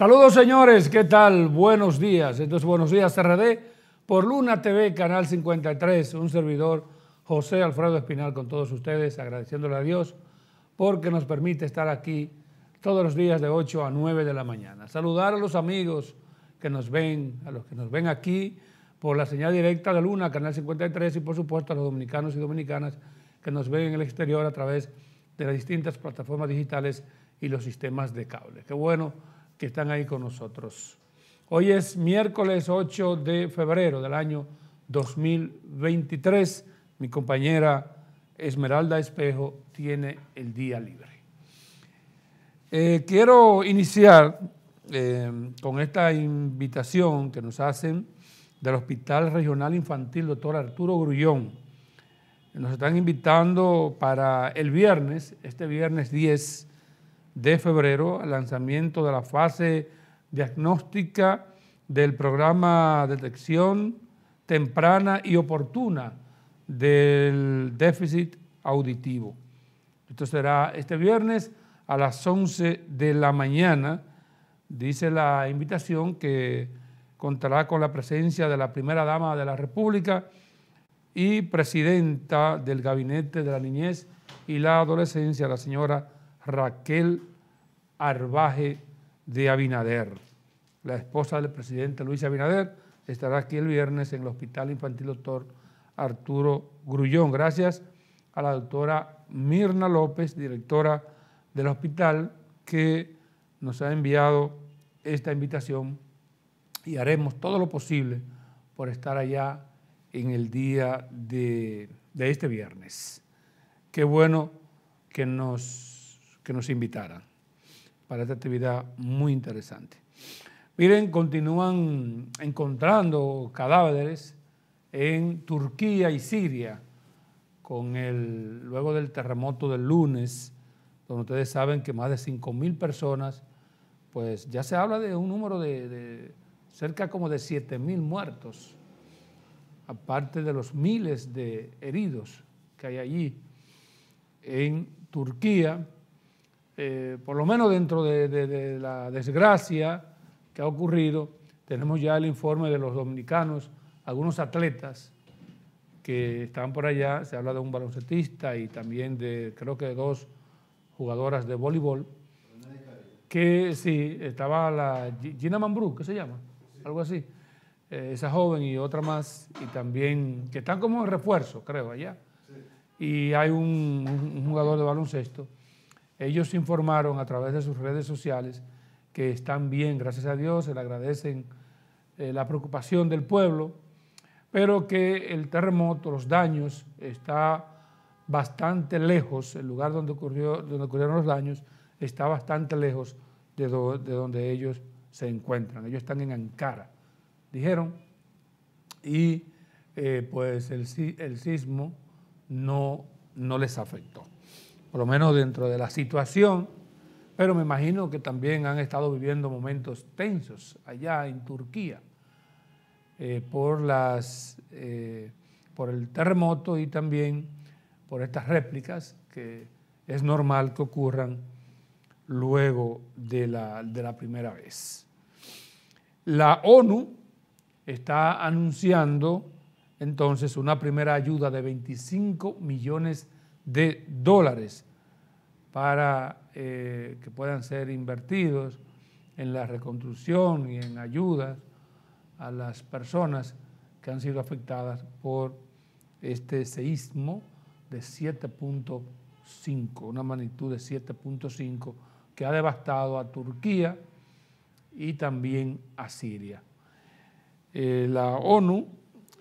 Saludos señores, ¿qué tal? Buenos días. Entonces, buenos días RD por Luna TV, Canal 53, un servidor José Alfredo Espinal con todos ustedes, agradeciéndole a Dios porque nos permite estar aquí todos los días de 8 a 9 de la mañana. Saludar a los amigos que nos ven, a los que nos ven aquí por la señal directa de Luna, Canal 53 y por supuesto a los dominicanos y dominicanas que nos ven en el exterior a través de las distintas plataformas digitales y los sistemas de cable. Qué bueno que están ahí con nosotros. Hoy es miércoles 8 de febrero del año 2023. Mi compañera Esmeralda Espejo tiene el día libre. Eh, quiero iniciar eh, con esta invitación que nos hacen del Hospital Regional Infantil Doctor Arturo Grullón. Nos están invitando para el viernes, este viernes 10, de febrero, el lanzamiento de la fase diagnóstica del programa de Detección Temprana y Oportuna del Déficit Auditivo. Esto será este viernes a las 11 de la mañana. Dice la invitación que contará con la presencia de la primera dama de la República y presidenta del Gabinete de la Niñez y la Adolescencia, la señora Raquel Arbaje de Abinader. La esposa del presidente Luis Abinader estará aquí el viernes en el Hospital Infantil Doctor Arturo Grullón. Gracias a la doctora Mirna López, directora del hospital, que nos ha enviado esta invitación y haremos todo lo posible por estar allá en el día de, de este viernes. Qué bueno que nos, que nos invitaran para esta actividad muy interesante. Miren, continúan encontrando cadáveres en Turquía y Siria con el, luego del terremoto del lunes, donde ustedes saben que más de 5.000 personas, pues ya se habla de un número de, de cerca como de 7.000 muertos, aparte de los miles de heridos que hay allí en Turquía eh, por lo menos dentro de, la desgracia que ha ocurrido, tenemos ya el informe de los dominicanos, algunos atletas que estaban por allá, se habla de un baloncetista y también de, creo que dos jugadoras de voleibol, que sí, estaba la Gina Mambrú, ¿qué se llama? Algo así. Eh, esa joven y otra más, y también, que están como en refuerzo, creo, allá. Y hay un jugador de baloncesto ellos informaron a través de sus redes sociales que están bien, gracias a Dios, se le agradecen eh, la preocupación del pueblo, pero que el terremoto, los daños, está bastante lejos, el lugar donde, ocurrió, donde ocurrieron los daños está bastante lejos de, donde ellos se encuentran. Ellos están en Ankara, dijeron, y eh, pues el, sismo no les afectó por lo menos dentro de la situación, pero me imagino que también han estado viviendo momentos tensos allá en Turquía eh, por, las, eh, por el terremoto y también por estas réplicas que es normal que ocurran luego de la, de la primera vez. La ONU está anunciando entonces una primera ayuda de 25 millones de de dólares para eh, que puedan ser invertidos en la reconstrucción y en ayudas a las personas que han sido afectadas por este seísmo de 7.5, una magnitud de 7.5 que ha devastado a Turquía y también a Siria. Eh, la ONU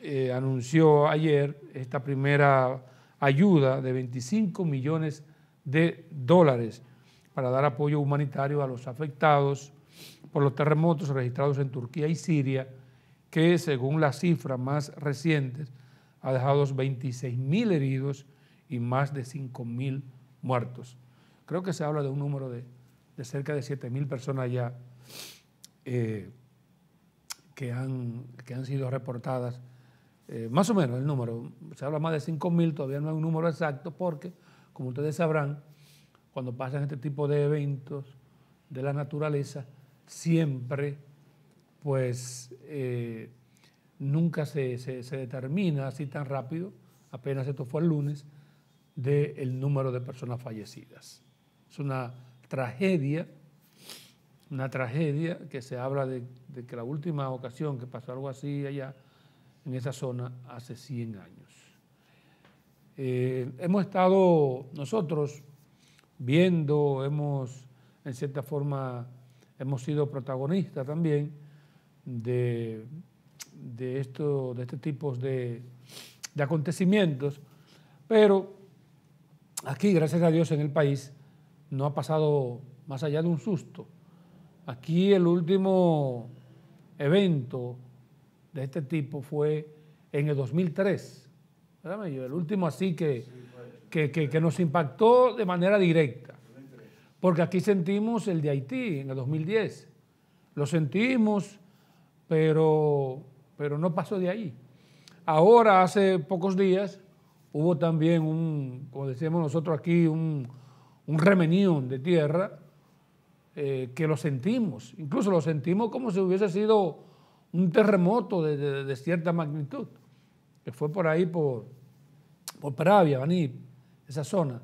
eh, anunció ayer esta primera ayuda de 25 millones de dólares para dar apoyo humanitario a los afectados por los terremotos registrados en Turquía y Siria, que según las cifras más recientes ha dejado 26 mil heridos y más de 5 mil muertos. Creo que se habla de un número de, cerca de 7 mil personas ya eh, que, que han sido reportadas eh, más o menos el número, se habla más de 5.000, todavía no hay un número exacto porque, como ustedes sabrán, cuando pasan este tipo de eventos de la naturaleza, siempre, pues, eh, nunca se, determina así tan rápido, apenas esto fue el lunes, del número de personas fallecidas. Es una tragedia, una tragedia que se habla de que la última ocasión que pasó algo así allá, en esa zona hace 100 años. Eh, hemos estado nosotros viendo, hemos, en cierta forma, hemos sido protagonistas también de, esto, de este tipo de, de acontecimientos, pero aquí, gracias a Dios, en el país no ha pasado más allá de un susto. Aquí el último evento de este tipo fue en el 2003. El último así que, que, nos impactó de manera directa. Porque aquí sentimos el de Haití en el 2010. Lo sentimos, pero, pero no pasó de ahí. Ahora, hace pocos días, hubo también un, como decíamos nosotros aquí, un, un remenión de tierra eh, que lo sentimos. Incluso lo sentimos como si hubiese sido un terremoto de, cierta magnitud, que fue por ahí, por, por Pravia, Baní, esa zona.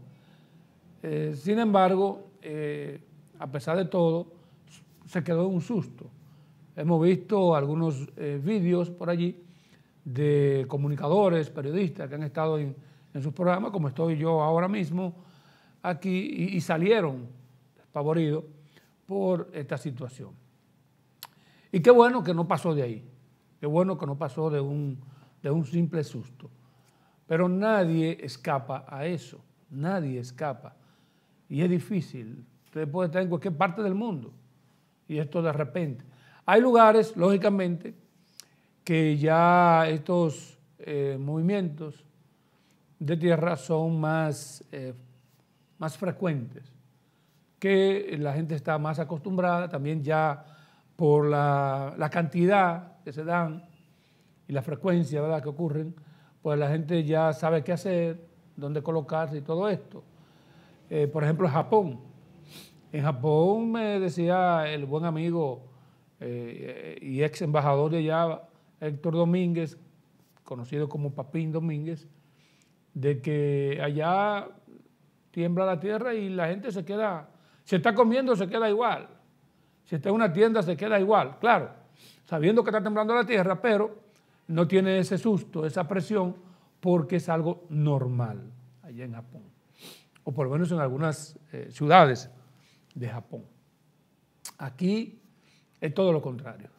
Eh, sin embargo, eh, a pesar de todo, se quedó un susto. Hemos visto algunos eh, vídeos por allí de comunicadores, periodistas que han estado en, sus programas, como estoy yo ahora mismo aquí, y, y salieron despavoridos por esta situación. Y qué bueno que no pasó de ahí. Qué bueno que no pasó de un, de un simple susto. Pero nadie escapa a eso. Nadie escapa. Y es difícil. Usted puede estar en cualquier parte del mundo. Y esto de repente. Hay lugares, lógicamente, que ya estos eh, movimientos de tierra son más, eh, más frecuentes, que la gente está más acostumbrada, también ya por la, cantidad que se dan y la frecuencia ¿verdad? que ocurren, pues la gente ya sabe qué hacer, dónde colocarse y todo esto. Eh, por ejemplo, Japón. En Japón me decía el buen amigo eh, y ex embajador de allá, Héctor Domínguez, conocido como Papín Domínguez, de que allá tiembla la tierra y la gente se queda, se está comiendo, se queda igual. Si está en una tienda se queda igual, claro, sabiendo que está temblando la tierra, pero no tiene ese susto, esa presión, porque es algo normal allá en Japón, o por lo menos en algunas eh, ciudades de Japón. Aquí es todo lo contrario.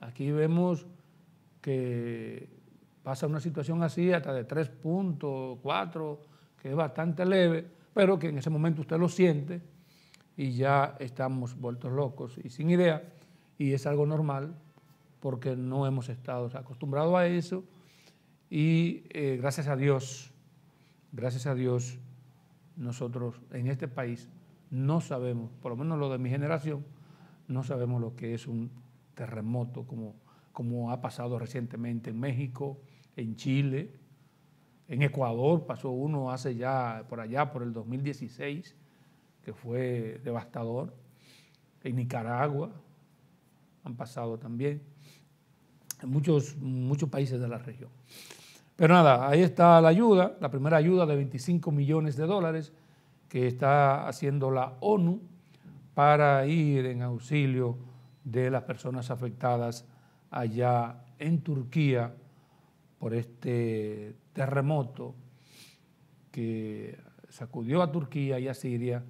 Aquí vemos que pasa una situación así hasta de 3.4, que es bastante leve, pero que en ese momento usted lo siente y ya estamos vueltos locos y sin idea, y es algo normal porque no hemos estado acostumbrados a eso y eh, gracias a Dios, gracias a Dios, nosotros en este país no sabemos, por lo menos lo de mi generación, no sabemos lo que es un terremoto como, como ha pasado recientemente en México, en Chile, en Ecuador pasó uno hace ya por allá, por el 2016 que fue devastador. En Nicaragua han pasado también. En muchos, muchos países de la región. Pero nada, ahí está la ayuda, la primera ayuda de 25 millones de dólares que está haciendo la ONU para ir en auxilio de las personas afectadas allá en Turquía por este terremoto que sacudió a Turquía y a Siria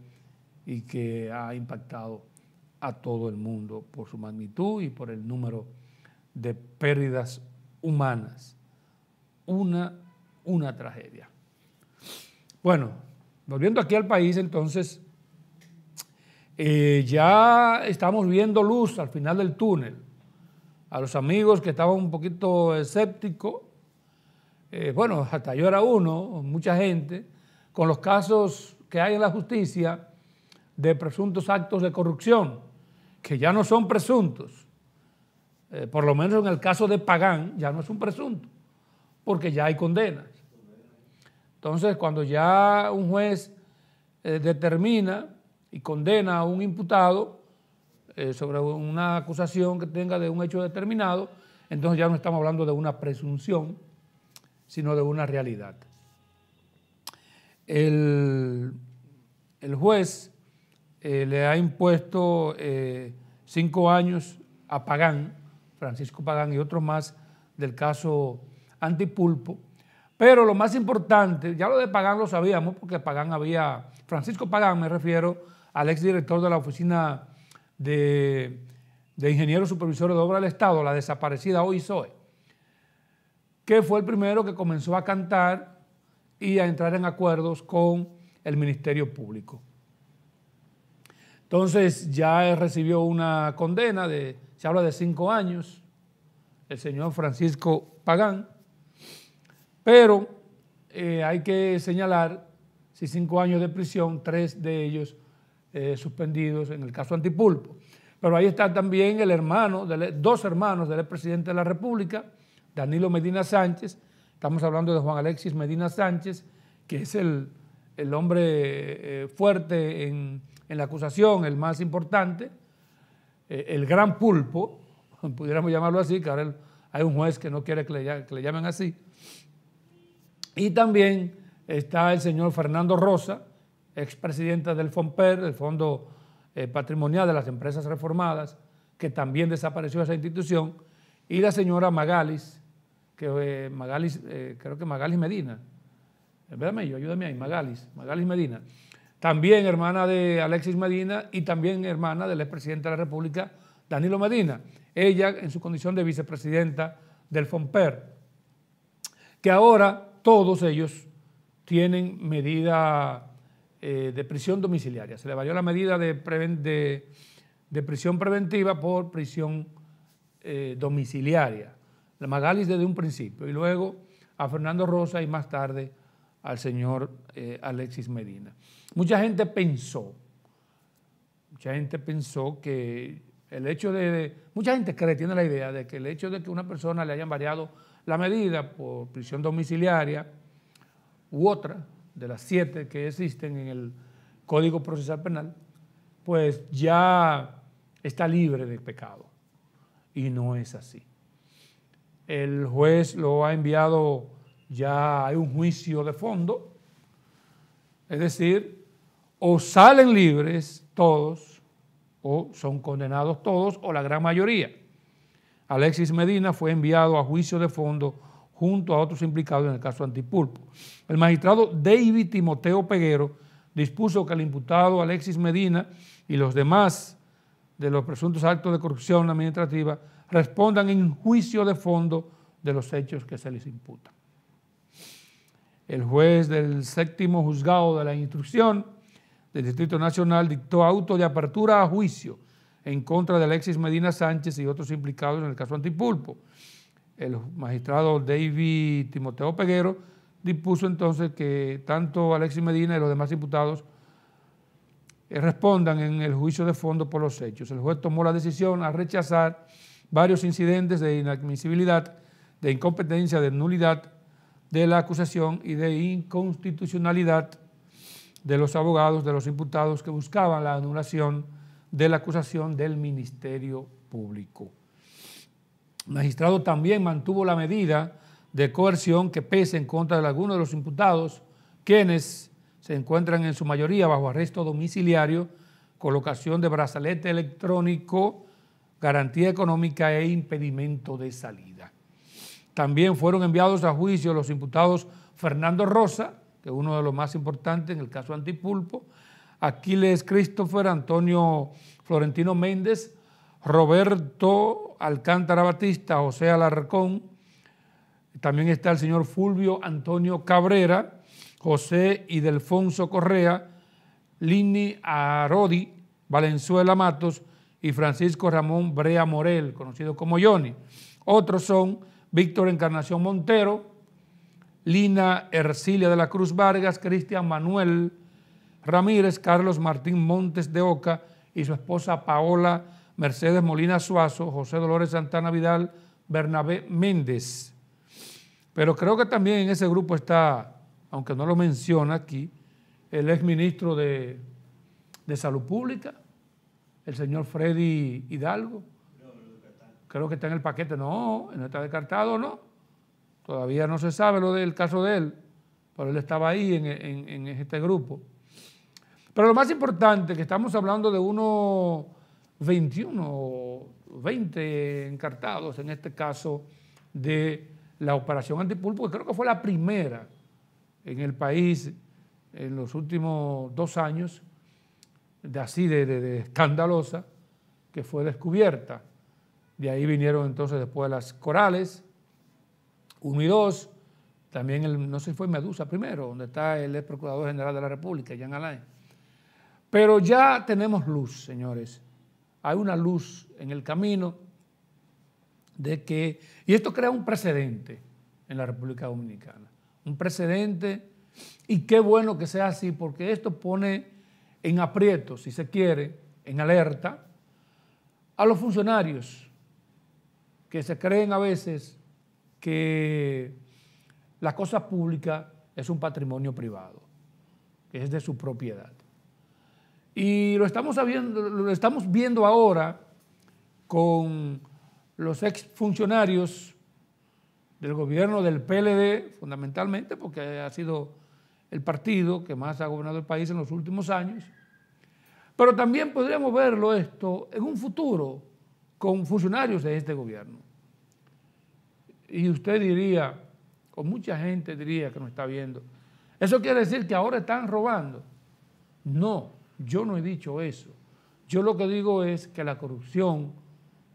y que ha impactado a todo el mundo por su magnitud y por el número de pérdidas humanas. Una, una tragedia. Bueno, volviendo aquí al país, entonces, eh, ya estamos viendo luz al final del túnel. A los amigos que estaban un poquito escépticos, eh, bueno, hasta yo era uno, mucha gente, con los casos que hay en la justicia, de presuntos actos de corrupción, que ya no son presuntos. Eh, por lo menos en el caso de Pagán ya no es un presunto, porque ya hay condenas. Entonces, cuando ya un juez eh, determina y condena a un imputado eh, sobre una acusación que tenga de un hecho determinado, entonces ya no estamos hablando de una presunción, sino de una realidad. El, el juez eh, le ha impuesto eh, cinco años a Pagán, Francisco Pagán y otros más del caso Antipulpo. Pero lo más importante, ya lo de Pagán lo sabíamos porque Pagán había, Francisco Pagán me refiero al exdirector de la Oficina de, Ingenieros Supervisores de Obra del Estado, la desaparecida hoy e, que fue el primero que comenzó a cantar y a entrar en acuerdos con el Ministerio Público. Entonces ya recibió una condena de, se habla de cinco años, el señor Francisco Pagán, pero eh, hay que señalar, si cinco años de prisión, tres de ellos eh, suspendidos en el caso Antipulpo. Pero ahí está también el hermano, dos hermanos del presidente de la República, Danilo Medina Sánchez, estamos hablando de Juan Alexis Medina Sánchez, que es el el hombre eh, fuerte en, la acusación, el más importante, eh, el gran pulpo, pudiéramos llamarlo así, que ahora hay un juez que no quiere que le, llamen así. Y también está el señor Fernando Rosa, expresidente del FOMPER, el Fondo eh, Patrimonial de las Empresas Reformadas, que también desapareció esa institución, y la señora Magalis, que Magalis, creo que Magalis Medina, Espérame yo, ayúdame ahí, Magalis, Magalis Medina. También hermana de Alexis Medina y también hermana del expresidente de la República, Danilo Medina. Ella en su condición de vicepresidenta del FOMPER. Que ahora todos ellos tienen medida eh, de prisión domiciliaria. Se le valió la medida de, prisión preventiva por prisión eh, domiciliaria. La Magalis desde un principio y luego a Fernando Rosa y más tarde al señor eh, Alexis Medina. Mucha gente pensó, mucha gente pensó que el hecho de, mucha gente cree, tiene la idea de que el hecho de que una persona le hayan variado la medida por prisión domiciliaria u otra de las siete que existen en el Código Procesal Penal, pues ya está libre de pecado. Y no es así. El juez lo ha enviado ya hay un juicio de fondo, es decir, o salen libres todos, o son condenados todos, o la gran mayoría. Alexis Medina fue enviado a juicio de fondo junto a otros implicados en el caso Antipulpo. El magistrado David Timoteo Peguero dispuso que el imputado Alexis Medina y los demás de los presuntos actos de corrupción administrativa respondan en juicio de fondo de los hechos que se les imputan el juez del séptimo juzgado de la instrucción del Distrito Nacional dictó auto de apertura a juicio en contra de Alexis Medina Sánchez y otros implicados en el caso Antipulpo. El magistrado David Timoteo Peguero dispuso entonces que tanto Alexis Medina y los demás diputados eh, respondan en el juicio de fondo por los hechos. El juez tomó la decisión a rechazar varios incidentes de inadmisibilidad, de incompetencia, de nulidad de la acusación y de inconstitucionalidad de los abogados de los imputados que buscaban la anulación de la acusación del Ministerio Público. El magistrado también mantuvo la medida de coerción que pese en contra de algunos de los imputados, quienes se encuentran en su mayoría bajo arresto domiciliario, colocación de brazalete electrónico, garantía económica e impedimento de salida. También fueron enviados a juicio los imputados Fernando Rosa, que es uno de los más importantes en el caso Antipulpo, Aquiles Christopher, Antonio Florentino Méndez, Roberto Alcántara Batista, José Alarcón, también está el señor Fulvio Antonio Cabrera, José Idelfonso Correa, Lini Arodi, Valenzuela Matos y Francisco Ramón Brea Morel, conocido como Johnny. Otros son Víctor Encarnación Montero, Lina Ercilia de la Cruz Vargas, Cristian Manuel Ramírez, Carlos Martín Montes de Oca y su esposa Paola Mercedes Molina Suazo, José Dolores Santana Vidal, Bernabé Méndez. Pero creo que también en ese grupo está, aunque no lo menciona aquí, el exministro de, de Salud Pública, el señor Freddy Hidalgo creo que está en el paquete. No, no está descartado, no. Todavía no se sabe lo del caso de él, pero él estaba ahí en, este grupo. Pero lo más importante, que estamos hablando de unos 21 o 20 encartados, en este caso de la operación antipulpo, que creo que fue la primera en el país en los últimos dos años, de así de escandalosa, que fue descubierta. De ahí vinieron entonces después las corales, 1 y 2, también el, no sé si fue Medusa primero, donde está el ex procurador general de la República, Jean Alain. Pero ya tenemos luz, señores. Hay una luz en el camino de que, y esto crea un precedente en la República Dominicana, un precedente, y qué bueno que sea así, porque esto pone en aprieto, si se quiere, en alerta, a los funcionarios que se creen a veces que la cosa pública es un patrimonio privado, que es de su propiedad. Y lo estamos viendo, lo estamos viendo ahora con los exfuncionarios del gobierno del PLD, fundamentalmente, porque ha sido el partido que más ha gobernado el país en los últimos años. Pero también podríamos verlo esto en un futuro con funcionarios de este gobierno. Y usted diría, o mucha gente diría que nos está viendo, ¿eso quiere decir que ahora están robando? No, yo no he dicho eso. Yo lo que digo es que la corrupción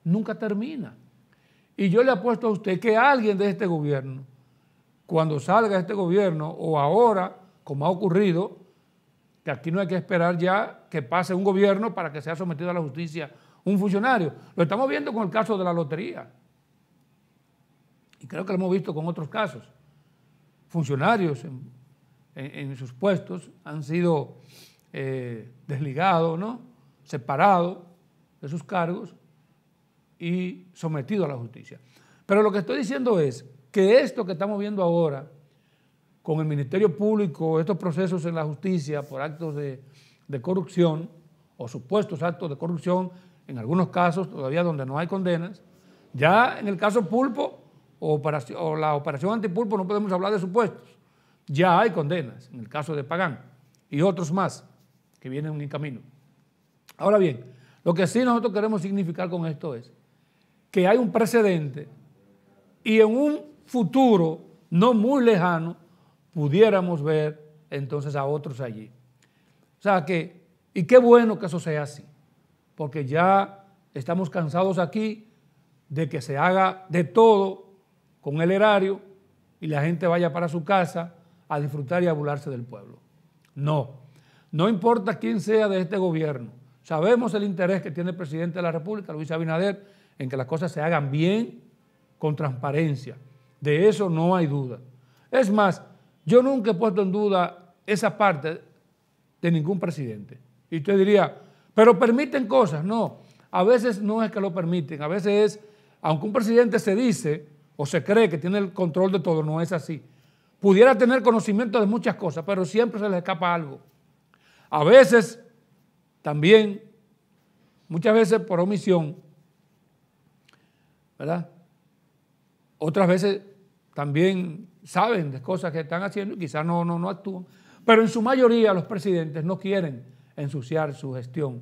nunca termina. Y yo le apuesto a usted que alguien de este gobierno, cuando salga este gobierno o ahora, como ha ocurrido, que aquí no hay que esperar ya que pase un gobierno para que sea sometido a la justicia un funcionario. Lo estamos viendo con el caso de la lotería. Y creo que lo hemos visto con otros casos. Funcionarios en, sus puestos han sido eh, desligados, ¿no? separados de sus cargos y sometidos a la justicia. Pero lo que estoy diciendo es que esto que estamos viendo ahora con el Ministerio Público, estos procesos en la justicia por actos de, de corrupción o supuestos actos de corrupción en algunos casos todavía donde no hay condenas. Ya en el caso pulpo o, la operación antipulpo no podemos hablar de supuestos. Ya hay condenas en el caso de Pagán y otros más que vienen en camino. Ahora bien, lo que sí nosotros queremos significar con esto es que hay un precedente y en un futuro no muy lejano pudiéramos ver entonces a otros allí. O sea que, y qué bueno que eso sea así porque ya estamos cansados aquí de que se haga de todo con el erario y la gente vaya para su casa a disfrutar y a burlarse del pueblo. No, no importa quién sea de este gobierno, sabemos el interés que tiene el presidente de la República, Luis Abinader, en que las cosas se hagan bien, con transparencia. De eso no hay duda. Es más, yo nunca he puesto en duda esa parte de ningún presidente. Y usted diría, pero permiten cosas, no. A veces no es que lo permiten, a veces es, aunque un presidente se dice o se cree que tiene el control de todo, no es así. Pudiera tener conocimiento de muchas cosas, pero siempre se le escapa algo. A veces también, muchas veces por omisión, ¿verdad? Otras veces también saben de cosas que están haciendo y quizás no, no, no actúan. Pero en su mayoría los presidentes no quieren ensuciar su gestión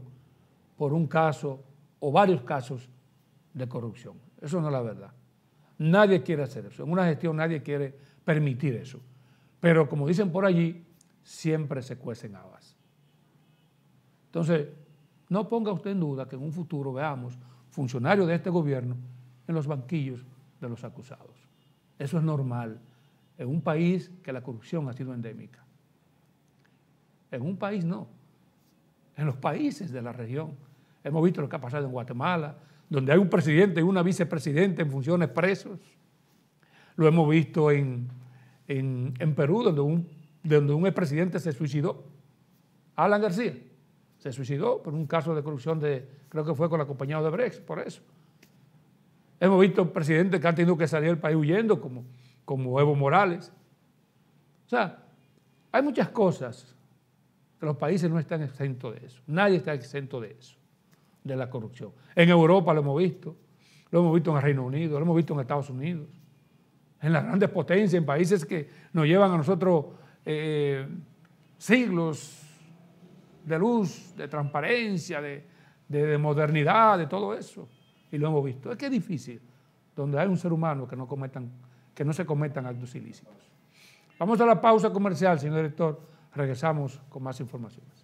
por un caso o varios casos de corrupción. Eso no es la verdad. Nadie quiere hacer eso. En una gestión nadie quiere permitir eso. Pero como dicen por allí, siempre se cuecen habas. Entonces, no ponga usted en duda que en un futuro veamos funcionarios de este gobierno en los banquillos de los acusados. Eso es normal en un país que la corrupción ha sido endémica. En un país no, en los países de la región. Hemos visto lo que ha pasado en Guatemala, donde hay un presidente y una vicepresidente en funciones presos. Lo hemos visto en, Perú, donde un, donde un expresidente se suicidó. Alan García se suicidó por un caso de corrupción de, creo que fue con la compañía Odebrecht, por eso. Hemos visto presidentes que han tenido que salir del país huyendo, como, como Evo Morales. O sea, hay muchas cosas los países no están exentos de eso. Nadie está exento de eso, de la corrupción. En Europa lo hemos visto, lo hemos visto en el Reino Unido, lo hemos visto en Estados Unidos, en las grandes potencias, en países que nos llevan a nosotros eh, siglos de luz, de transparencia, de, modernidad, de todo eso. Y lo hemos visto. Es que es difícil, donde hay un ser humano que no, cometan, que no se cometan actos ilícitos. Vamos a la pausa comercial, señor director Regresamos con más información.